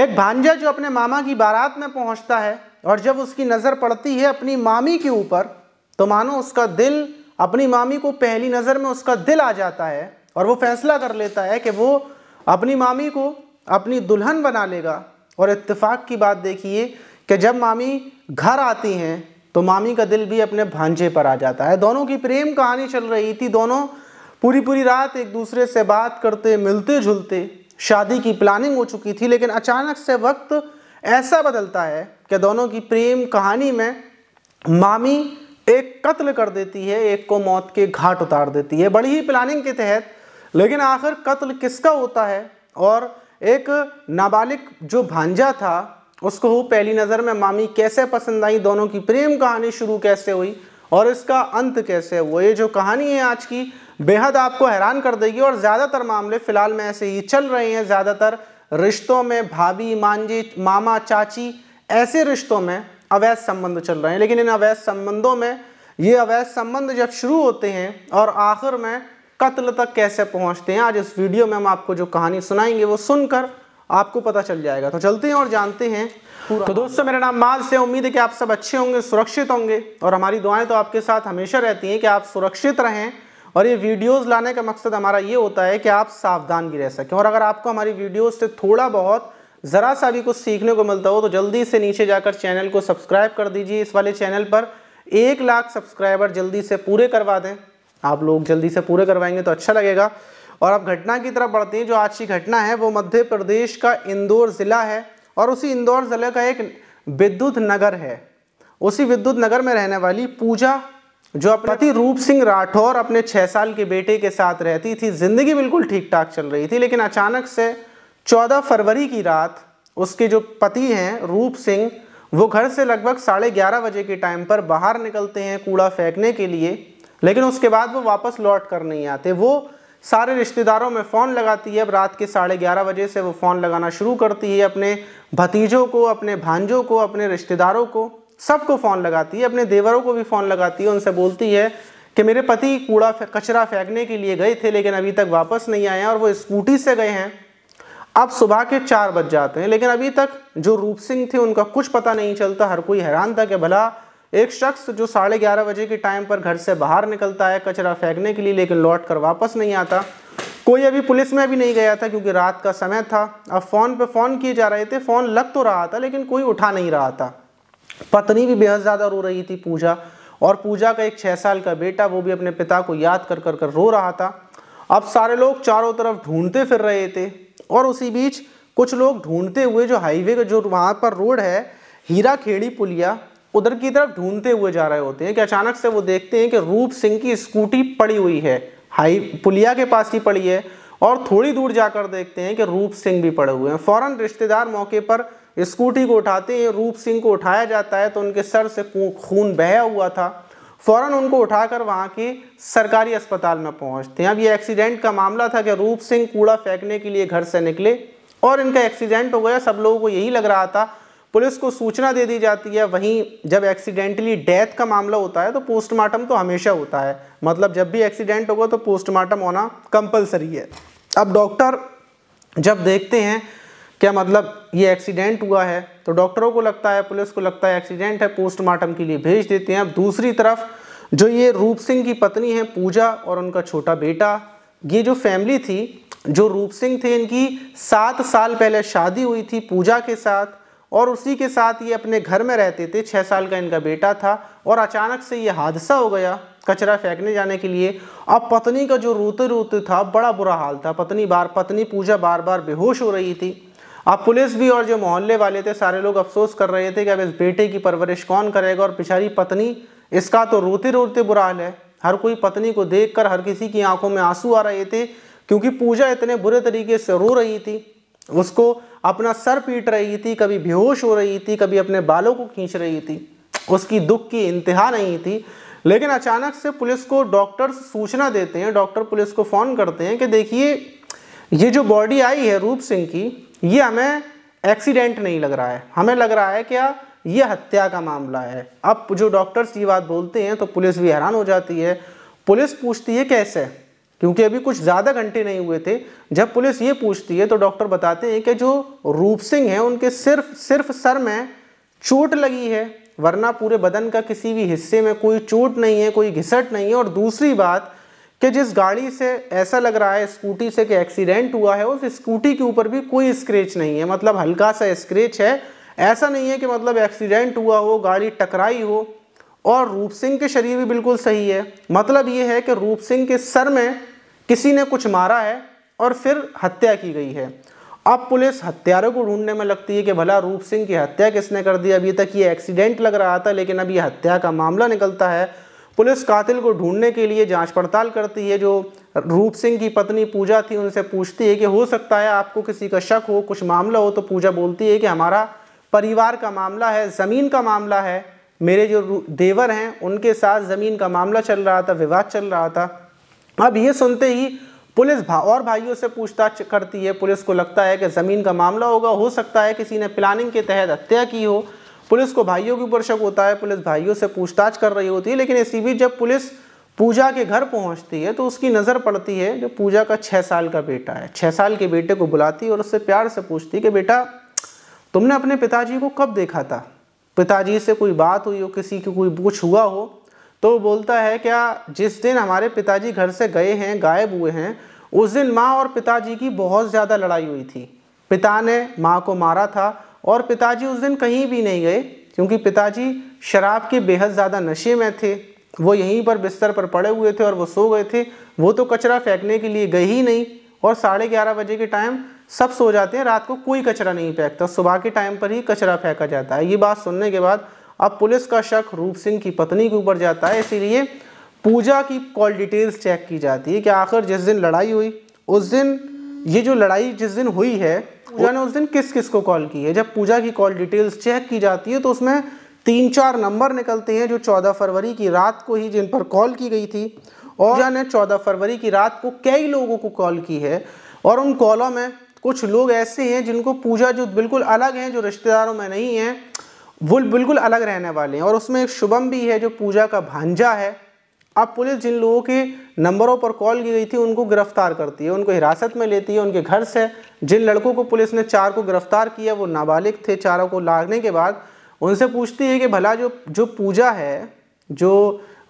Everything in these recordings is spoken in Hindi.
एक भांजा जो अपने मामा की बारात में पहुंचता है और जब उसकी नज़र पड़ती है अपनी मामी के ऊपर तो मानो उसका दिल अपनी मामी को पहली नज़र में उसका दिल आ जाता है और वो फैसला कर लेता है कि वो अपनी मामी को अपनी दुल्हन बना लेगा और इत्तेफाक की बात देखिए कि जब मामी घर आती हैं तो मामी का दिल भी अपने भांजे पर आ जाता है दोनों की प्रेम कहानी चल रही थी दोनों पूरी पूरी रात एक दूसरे से बात करते मिलते जुलते शादी की प्लानिंग हो चुकी थी लेकिन अचानक से वक्त ऐसा बदलता है कि दोनों की प्रेम कहानी में मामी एक कत्ल कर देती है एक को मौत के घाट उतार देती है बड़ी ही प्लानिंग के तहत लेकिन आखिर कत्ल किसका होता है और एक नाबालिग जो भांजा था उसको पहली नज़र में मामी कैसे पसंद आई दोनों की प्रेम कहानी शुरू कैसे हुई और इसका अंत कैसे हुआ ये जो कहानी है आज की बेहद आपको हैरान कर देगी और ज़्यादातर मामले फ़िलहाल में ऐसे ही चल रहे हैं ज़्यादातर रिश्तों में भाभी मांझी मामा चाची ऐसे रिश्तों में अवैध संबंध चल रहे हैं लेकिन इन अवैध संबंधों में ये अवैध संबंध जब शुरू होते हैं और आखिर में कत्ल तक कैसे पहुंचते हैं आज इस वीडियो में हम आपको जो कहानी सुनाएंगे वो सुनकर आपको पता चल जाएगा तो चलते हैं और जानते हैं तो दोस्तों मेरा नाम माज से उम्मीद है कि आप सब अच्छे होंगे सुरक्षित होंगे और हमारी दुआएं तो आपके साथ हमेशा रहती हैं कि आप सुरक्षित रहें और ये वीडियोस लाने का मकसद हमारा ये होता है कि आप सावधान भी रह सकें और अगर आपको हमारी वीडियोस से थोड़ा बहुत ज़रा सा भी कुछ सीखने को मिलता हो तो जल्दी से नीचे जाकर चैनल को सब्सक्राइब कर दीजिए इस वाले चैनल पर एक लाख सब्सक्राइबर जल्दी से पूरे करवा दें आप लोग जल्दी से पूरे करवाएंगे तो अच्छा लगेगा और अब घटना की तरफ बढ़ते हैं जो आज की घटना है वो मध्य प्रदेश का इंदौर ज़िला है और उसी इंदौर ज़िले का एक विद्युत नगर है उसी विद्युत नगर में रहने वाली पूजा जो पति रूप सिंह राठौर अपने छः साल के बेटे के साथ रहती थी जिंदगी बिल्कुल ठीक ठाक चल रही थी लेकिन अचानक से चौदह फरवरी की रात उसके जो पति हैं रूप सिंह वो घर से लगभग साढ़े ग्यारह बजे के टाइम पर बाहर निकलते हैं कूड़ा फेंकने के लिए लेकिन उसके बाद वो वापस लौट कर नहीं आते वो सारे रिश्तेदारों में फ़ोन लगाती है अब रात के साढ़े ग्यारह बजे से वो फ़ोन लगाना शुरू करती है अपने भतीजों को अपने भांजों को अपने रिश्तेदारों को सबको फ़ोन लगाती है अपने देवरों को भी फ़ोन लगाती है उनसे बोलती है कि मेरे पति कूड़ा कचरा फेंकने के लिए गए थे लेकिन अभी तक वापस नहीं आए हैं और वो स्कूटी से गए हैं अब सुबह के चार बज जाते हैं लेकिन अभी तक जो रूप सिंह थे उनका कुछ पता नहीं चलता हर कोई हैरान था कि भला एक शख्स जो साढ़े ग्यारह बजे के टाइम पर घर से बाहर निकलता है कचरा फेंकने के लिए लेकिन लौट कर वापस नहीं आता कोई अभी पुलिस में भी नहीं गया था क्योंकि रात का समय था अब फ़ोन पे फ़ोन किए जा रहे थे फ़ोन लग तो रहा था लेकिन कोई उठा नहीं रहा था पत्नी भी बेहद ज़्यादा रो रही थी पूजा और पूजा का एक छः साल का बेटा वो भी अपने पिता को याद कर कर कर रो रहा था अब सारे लोग चारों तरफ ढूंढते फिर रहे थे और उसी बीच कुछ लोग ढूंढते हुए जो हाईवे का जो वहाँ पर रोड है हीरा खेड़ी पुलिया उधर की तरफ ढूंढते हुए जा रहे होते हैं कि अचानक से वो देखते हैं कि रूप सिंह की स्कूटी पड़ी हुई है हाई पुलिया के पास ही पड़ी है और थोड़ी दूर जाकर देखते हैं कि रूप सिंह भी पड़े हुए हैं फ़ौरन रिश्तेदार मौके पर स्कूटी को उठाते हैं रूप सिंह को उठाया जाता है तो उनके सर से खून बहया हुआ था फ़ौरन उनको उठाकर वहाँ के सरकारी अस्पताल में पहुँचते हैं अब ये एक्सीडेंट का मामला था कि रूप सिंह कूड़ा फेंकने के लिए घर से निकले और इनका एक्सीडेंट हो गया सब लोगों को यही लग रहा था पुलिस को सूचना दे दी जाती है वहीं जब एक्सीडेंटली डेथ का मामला होता है तो पोस्टमार्टम तो हमेशा होता है मतलब जब भी एक्सीडेंट होगा तो पोस्टमार्टम होना कंपलसरी है अब डॉक्टर जब देखते हैं क्या मतलब ये एक्सीडेंट हुआ है तो डॉक्टरों को लगता है पुलिस को लगता है एक्सीडेंट है पोस्टमार्टम के लिए भेज देते हैं अब दूसरी तरफ जो ये रूप सिंह की पत्नी है पूजा और उनका छोटा बेटा ये जो फैमिली थी जो रूप सिंह थे इनकी सात साल पहले शादी हुई थी पूजा के साथ और उसी के साथ ये अपने घर में रहते थे छः साल का इनका बेटा था और अचानक से ये हादसा हो गया कचरा फेंकने जाने के लिए अब पत्नी का जो रोते रोते था बड़ा बुरा हाल था पत्नी बार पत्नी पूजा बार बार बेहोश हो रही थी अब पुलिस भी और जो मोहल्ले वाले थे सारे लोग अफसोस कर रहे थे कि अब इस बेटे की परवरिश कौन करेगा और पिछारी पत्नी इसका तो रोते रोते बुरा हाल है हर कोई पत्नी को देखकर हर किसी की आंखों में आंसू आ रहे थे क्योंकि पूजा इतने बुरे तरीके से रो रही थी उसको अपना सर पीट रही थी कभी बेहोश हो रही थी कभी अपने बालों को खींच रही थी उसकी दुख की इंतहा नहीं थी लेकिन अचानक से पुलिस को डॉक्टर सूचना देते हैं डॉक्टर पुलिस को फ़ोन करते हैं कि देखिए ये जो बॉडी आई है रूप सिंह की ये हमें एक्सीडेंट नहीं लग रहा है हमें लग रहा है क्या ये हत्या का मामला है अब जो डॉक्टर्स ये बात बोलते हैं तो पुलिस भी हैरान हो जाती है पुलिस पूछती है कैसे क्योंकि अभी कुछ ज़्यादा घंटे नहीं हुए थे जब पुलिस ये पूछती है तो डॉक्टर बताते हैं कि जो रूप सिंह हैं उनके सिर्फ सिर्फ सर में चोट लगी है वरना पूरे बदन का किसी भी हिस्से में कोई चोट नहीं है कोई घिसट नहीं है और दूसरी बात कि जिस गाड़ी से ऐसा लग रहा है स्कूटी से कि एक्सीडेंट हुआ है उस स्कूटी के ऊपर भी कोई स्क्रेच नहीं है मतलब हल्का सा स्क्रेच है ऐसा नहीं है कि मतलब एक्सीडेंट हुआ हो गाड़ी टकराई हो और रूप सिंह के शरीर भी बिल्कुल सही है मतलब ये है कि रूप सिंह के सर में किसी ने कुछ मारा है और फिर हत्या की गई है अब पुलिस हत्यारों को ढूंढने में लगती है कि भला रूप सिंह की हत्या किसने कर दी अभी तक ये एक्सीडेंट लग रहा था लेकिन अब ये हत्या का मामला निकलता है पुलिस कातिल को ढूंढने के लिए जांच पड़ताल करती है जो रूप सिंह की पत्नी पूजा थी उनसे पूछती है कि हो सकता है आपको किसी का शक हो कुछ मामला हो तो पूजा बोलती है कि हमारा परिवार का मामला है ज़मीन का मामला है मेरे जो देवर हैं उनके साथ ज़मीन का मामला चल रहा था विवाद चल रहा था अब ये सुनते ही पुलिस भा और भाइयों से पूछताछ करती है पुलिस को लगता है कि ज़मीन का मामला होगा हो सकता है किसी ने प्लानिंग के तहत हत्या की हो पुलिस को भाइयों के ऊपर शक होता है पुलिस भाइयों से पूछताछ कर रही होती है लेकिन एसीबी जब पुलिस पूजा के घर पहुंचती है तो उसकी नज़र पड़ती है जो पूजा का छः साल का बेटा है छः साल के बेटे को बुलाती और उससे प्यार से पूछती कि बेटा तुमने अपने पिताजी को कब देखा था पिताजी से कोई बात हुई हो किसी की कोई पूछ हुआ हो तो बोलता है क्या जिस दिन हमारे पिताजी घर से गए हैं गायब हुए हैं उस दिन माँ और पिताजी की बहुत ज़्यादा लड़ाई हुई थी पिता ने माँ को मारा था और पिताजी उस दिन कहीं भी नहीं गए क्योंकि पिताजी शराब के बेहद ज़्यादा नशे में थे वो यहीं पर बिस्तर पर पड़े हुए थे और वो सो गए थे वो तो कचरा फेंकने के लिए गए ही नहीं और साढ़े ग्यारह बजे के टाइम सब सो जाते हैं रात को कोई कचरा नहीं फेंकता सुबह के टाइम पर ही कचरा फेंका जाता है ये बात सुनने के बाद अब पुलिस का शक रूप सिंह की पत्नी के ऊपर जाता है इसीलिए पूजा की कॉल डिटेल्स चेक की जाती है कि आखिर जिस दिन लड़ाई हुई उस दिन ये जो लड़ाई जिस दिन हुई है पूजा ने उस दिन किस किस को कॉल की है जब पूजा की कॉल डिटेल्स चेक की जाती है तो उसमें तीन चार नंबर निकलते हैं जो चौदह फरवरी की रात को ही जिन पर कॉल की गई थी और पूजा ने चौदह फरवरी की रात को कई लोगों को कॉल की है और उन कॉलों में कुछ लोग ऐसे हैं जिनको पूजा जो बिल्कुल अलग हैं जो रिश्तेदारों में नहीं हैं वो बिल्कुल अलग रहने वाले हैं और उसमें एक शुभम भी है जो पूजा का भांजा है अब पुलिस जिन लोगों के नंबरों पर कॉल की गई थी उनको गिरफ्तार करती है उनको हिरासत में लेती है उनके घर से जिन लड़कों को पुलिस ने चार को गिरफ्तार किया वो नाबालिग थे चारों को लागने के बाद उनसे पूछती है कि भला जो जो पूजा है जो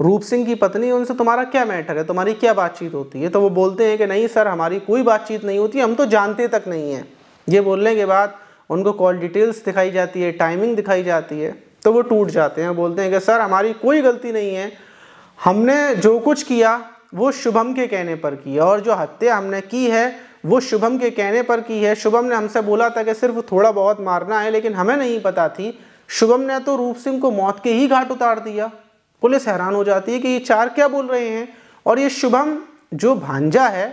रूप सिंह की पत्नी उनसे तुम्हारा क्या मैटर है तुम्हारी क्या बातचीत होती है तो वो बोलते हैं कि नहीं सर हमारी कोई बातचीत नहीं होती हम तो जानते तक नहीं हैं ये बोलने के बाद उनको कॉल डिटेल्स दिखाई जाती है टाइमिंग दिखाई जाती है तो वो टूट जाते हैं बोलते हैं कि सर हमारी कोई गलती नहीं है हमने जो कुछ किया वो शुभम के कहने पर किया और जो हत्या हमने की है वो शुभम के कहने पर की है शुभम ने हमसे बोला था कि सिर्फ थोड़ा बहुत मारना है लेकिन हमें नहीं पता थी शुभम ने तो रूप सिंह को मौत के ही घाट उतार दिया पुलिस हैरान हो जाती है कि ये चार क्या बोल रहे हैं और ये शुभम जो भांजा है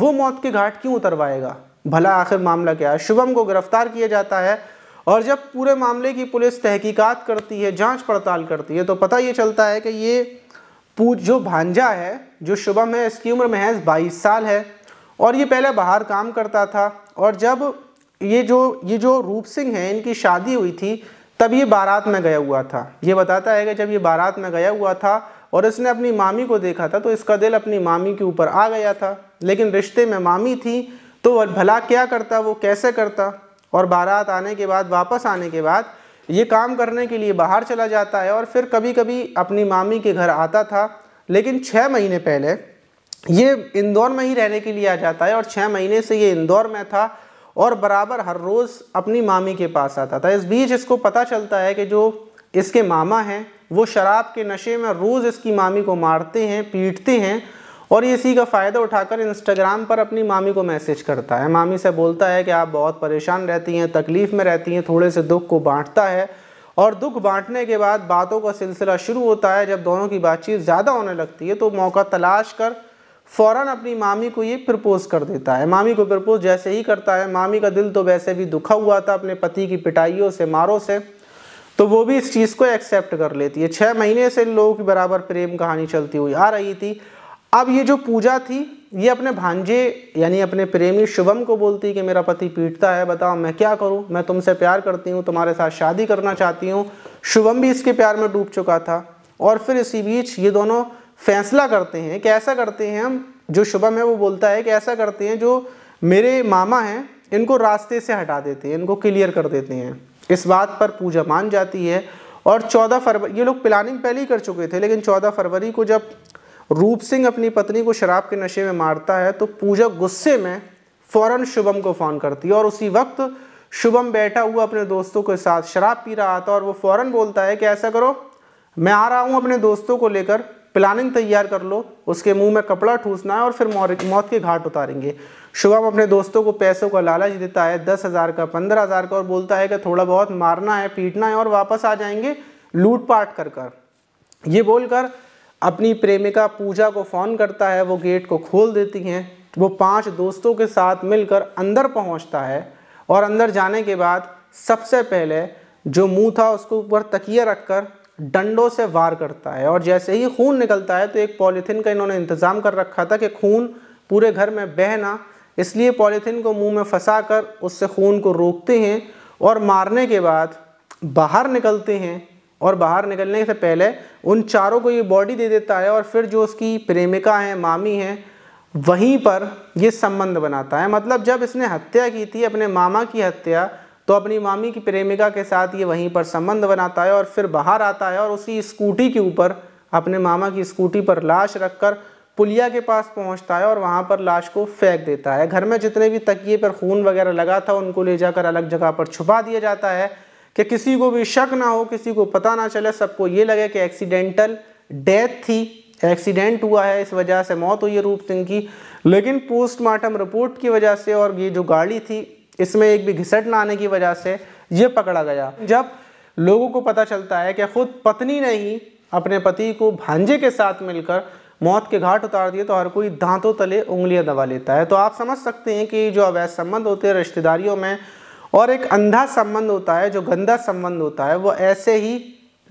वो मौत के घाट क्यों उतरवाएगा भला आखिर मामला क्या है शुभम को गिरफ्तार किया जाता है और जब पूरे मामले की पुलिस तहकीकात करती है जांच पड़ताल करती है तो पता ये चलता है कि ये पूज जो भांजा है जो शुभम है इसकी उम्र महज बाईस साल है और ये पहले बाहर काम करता था और जब ये जो ये जो रूप सिंह है इनकी शादी हुई थी तब ये बारात में गया हुआ था ये बताता है कि जब ये बारात में गया हुआ था और इसने अपनी मामी को देखा था तो इसका दिल अपनी मामी के ऊपर आ गया था लेकिन रिश्ते में मामी थी तो भला क्या करता वो कैसे करता और बारात आने के बाद वापस आने के बाद ये काम करने के लिए बाहर चला जाता है और फिर कभी कभी अपनी मामी के घर आता था लेकिन छः महीने पहले ये इंदौर में ही रहने के लिए आ जाता है और छः महीने से ये इंदौर में था और बराबर हर रोज़ अपनी मामी के पास आता था इस बीच इसको पता चलता है कि जो इसके मामा हैं वो शराब के नशे में रोज़ इसकी मामी को मारते हैं पीटते हैं और इसी का फ़ायदा उठाकर इंस्टाग्राम पर अपनी मामी को मैसेज करता है मामी से बोलता है कि आप बहुत परेशान रहती हैं तकलीफ़ में रहती हैं थोड़े से दुख को बांटता है और दुख बांटने के बाद बातों का सिलसिला शुरू होता है जब दोनों की बातचीत ज़्यादा होने लगती है तो मौका तलाश कर फ़ौर अपनी मामी को ये प्रपोज़ कर देता है मामी को प्रपोज़ जैसे ही करता है मामी का दिल तो वैसे भी दुखा हुआ था अपने पति की पिटाइयों से मारों से तो वो भी इस चीज़ को एक्सेप्ट कर लेती है छः महीने से इन लोगों की बराबर प्रेम कहानी चलती हुई आ रही थी अब ये जो पूजा थी ये अपने भांजे यानी अपने प्रेमी शुभम को बोलती कि मेरा पति पीटता है बताओ मैं क्या करूं मैं तुमसे प्यार करती हूं तुम्हारे साथ शादी करना चाहती हूं शुभम भी इसके प्यार में डूब चुका था और फिर इसी बीच ये दोनों फैसला करते हैं कि ऐसा करते हैं हम जो शुभम है वो बोलता है कि ऐसा करते हैं जो मेरे मामा हैं इनको रास्ते से हटा देते हैं इनको क्लियर कर देते हैं इस बात पर पूजा मान जाती है और 14 फरवरी ये लोग प्लानिंग पहले ही कर चुके थे लेकिन 14 फरवरी को जब रूप सिंह अपनी पत्नी को शराब के नशे में मारता है तो पूजा गुस्से में फौरन शुभम को फ़ोन करती है और उसी वक्त शुभम बैठा हुआ अपने दोस्तों के साथ शराब पी रहा था और वो फ़ौरन बोलता है कि ऐसा करो मैं आ रहा हूँ अपने दोस्तों को लेकर प्लानिंग तैयार कर लो उसके मुंह में कपड़ा ठूसना है और फिर मौत के घाट उतारेंगे शुभम अपने दोस्तों को पैसों का लालच देता है दस हज़ार का पंद्रह हज़ार का और बोलता है कि थोड़ा बहुत मारना है पीटना है और वापस आ जाएंगे लूटपाट कर कर ये बोलकर अपनी प्रेमिका पूजा को फ़ोन करता है वो गेट को खोल देती हैं वो पांच दोस्तों के साथ मिलकर अंदर पहुंचता है और अंदर जाने के बाद सबसे पहले जो मुंह था उसको ऊपर तकिया रखकर डंडों से वार करता है और जैसे ही खून निकलता है तो एक पॉलीथीन का इन्होंने इंतज़ाम कर रखा था कि खून पूरे घर में बहना इसलिए पॉलीथीन को मुंह में फंसा कर उससे खून को रोकते हैं और मारने के बाद बाहर निकलते हैं और बाहर निकलने से पहले उन चारों को ये बॉडी दे देता है और फिर जो उसकी प्रेमिका है मामी है वहीं पर ये संबंध बनाता है मतलब जब इसने हत्या की थी अपने मामा की हत्या तो अपनी मामी की प्रेमिका के साथ ये वहीं पर संबंध बनाता है और फिर बाहर आता है और उसी स्कूटी के ऊपर अपने मामा की स्कूटी पर लाश रखकर पुलिया के पास पहुंचता है और वहां पर लाश को फेंक देता है घर में जितने भी तकिए पर खून वगैरह लगा था उनको ले जाकर अलग जगह पर छुपा दिया जाता है कि किसी को भी शक ना हो किसी को पता ना चले सबको ये लगे कि एक्सीडेंटल डेथ थी एक्सीडेंट हुआ है इस वजह से मौत हुई है रूप सिंह की लेकिन पोस्टमार्टम रिपोर्ट की वजह से और ये जो गाड़ी थी इसमें एक भी घिसट ना आने की वजह से ये पकड़ा गया जब लोगों को पता चलता है कि खुद पत्नी ने ही अपने पति को भांजे के साथ मिलकर मौत के घाट उतार दिए तो हर कोई दांतों तले उंगलियां दबा लेता है तो आप समझ सकते हैं कि जो अवैध संबंध होते हैं रिश्तेदारियों में और एक अंधा संबंध होता है जो गंदा संबंध होता है वो ऐसे ही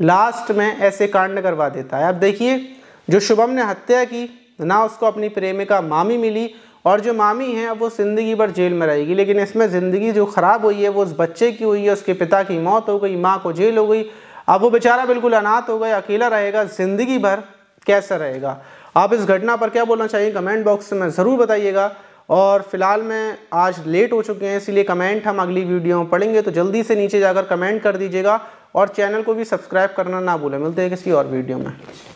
लास्ट में ऐसे कांड करवा देता है अब देखिए जो शुभम ने हत्या की ना उसको अपनी प्रेमिका मामी मिली और जो मामी है अब वो ज़िंदगी भर जेल में रहेगी लेकिन इसमें ज़िंदगी जो ख़राब हुई है वो उस बच्चे की हुई है उसके पिता की मौत हो गई माँ को जेल हो गई अब वो बेचारा बिल्कुल अनाथ हो गया अकेला रहेगा ज़िंदगी भर कैसा रहेगा आप इस घटना पर क्या बोलना चाहिए कमेंट बॉक्स में ज़रूर बताइएगा और फिलहाल मैं आज लेट हो चुके हैं इसीलिए कमेंट हम अगली वीडियो में पढ़ेंगे तो जल्दी से नीचे जाकर कमेंट कर दीजिएगा और चैनल को भी सब्सक्राइब करना ना भूलें मिलते हैं किसी और वीडियो में